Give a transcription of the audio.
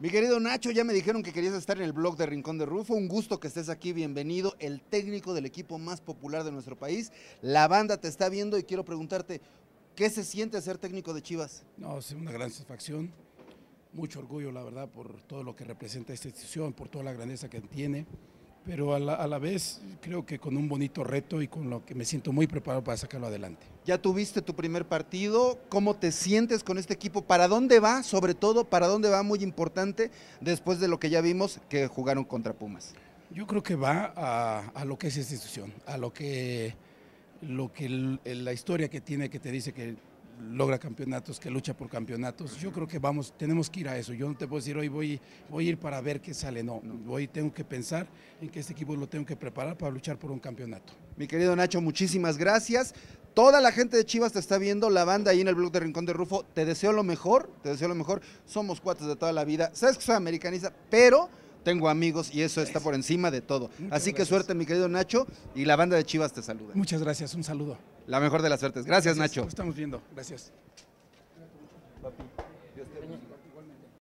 Mi querido Nacho, ya me dijeron que querías estar en el blog de Rincón de Rufo. Un gusto que estés aquí, bienvenido. El técnico del equipo más popular de nuestro país. La banda te está viendo y quiero preguntarte, ¿qué se siente ser técnico de Chivas? No, es una gran satisfacción. Mucho orgullo, la verdad, por todo lo que representa esta institución, por toda la grandeza que tiene pero a la, vez creo que con un bonito reto y con lo que me siento muy preparado para sacarlo adelante. Ya tuviste tu primer partido, ¿cómo te sientes con este equipo? ¿Para dónde va? Sobre todo, ¿para dónde va? Muy importante, después de lo que ya vimos que jugaron contra Pumas. Yo creo que va a, lo que es esta institución, a lo que, lo que la historia que tiene que te dice que logra campeonatos, que lucha por campeonatos. Yo creo que vamos, tenemos que ir a eso. Yo no te puedo decir hoy voy, voy a ir para ver qué sale. No, hoy tengo que pensar en que este equipo lo tengo que preparar para luchar por un campeonato. Mi querido Nacho, muchísimas gracias. Toda la gente de Chivas te está viendo, la banda ahí en el blog de Rincón de Rufo. Te deseo lo mejor, te deseo lo mejor. Somos cuates de toda la vida. Sabes que soy americanista, pero tengo amigos y eso está por encima de todo. Así que suerte, mi querido Nacho, y la banda de Chivas te saluda. Muchas gracias, un saludo. La mejor de las suertes. Gracias, Nacho. Nos estamos viendo, gracias.